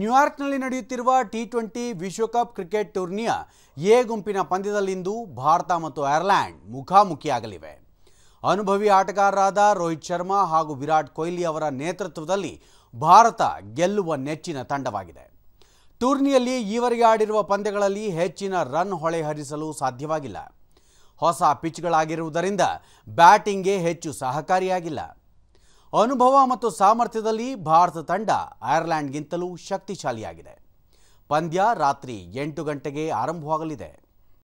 ನ್ಯೂಯಾರ್ಕ್ನಲ್ಲಿ ನಡೆಯುತ್ತಿರುವ T twenty ವಿಶ್ವಕಪ್ cricket ಟೂರ್ನಿಯ ಎ ಗುಂಪಿನ ಪಂದ್ಯದಲ್ಲಿಂದು ಭಾರತ ಮತ್ತು ಐರ್ಲೆಂಡ್ ಮುಖಾಮುಖಿಯಾಗಲಿವೆ ಅನುಭವಿ ಆಟಗಾರರಾದ ರೋಹಿತ್ ಶರ್ಮಾ ಹಾಗೂ ವಿರಾಟ್ ಕೊಹ್ಲಿ ಅವರ ನೇತೃತ್ವದಲ್ಲಿ ಭಾರತ ಗೆಲ್ಲುವ ನೆಚ್ಚಿನ ತಂಡವಾಗಿದೆ ಟೂರ್ನಿಯಲ್ಲಿ ಈವರೆಗೆ ಆಡಿರುವ ಪಂದ್ಯಗಳಲ್ಲಿ ಹೆಚ್ಚಿನ ರನ್ ಹೊಳೆ ಹರಿಸಲು ಸಾಧ್ಯವಾಗಿಲ್ಲ ಹೊಸ ಪಿಚ್ಗಳಾಗಿರುವುದರಿಂದ ಬ್ಯಾಟಿಂಗ್ಗೆ ಹೆಚ್ಚು ಸಹಕಾರಿಯಾಗಿಲ್ಲ ಅನುಭವ ಮತ್ತು ಸಾಮರ್ಥ್ಯದಲ್ಲಿ ಭಾರತ ತಂಡ ಐರ್ಲೆಂಡ್ಗಿಂತಲೂ ಶಕ್ತಿಶಾಲಿಯಾಗಿದೆ ಪಂದ್ಯ ರಾತ್ರಿ ಎಂಟು ಗಂಟೆಗೆ ಆರಂಭವಾಗಲಿದೆ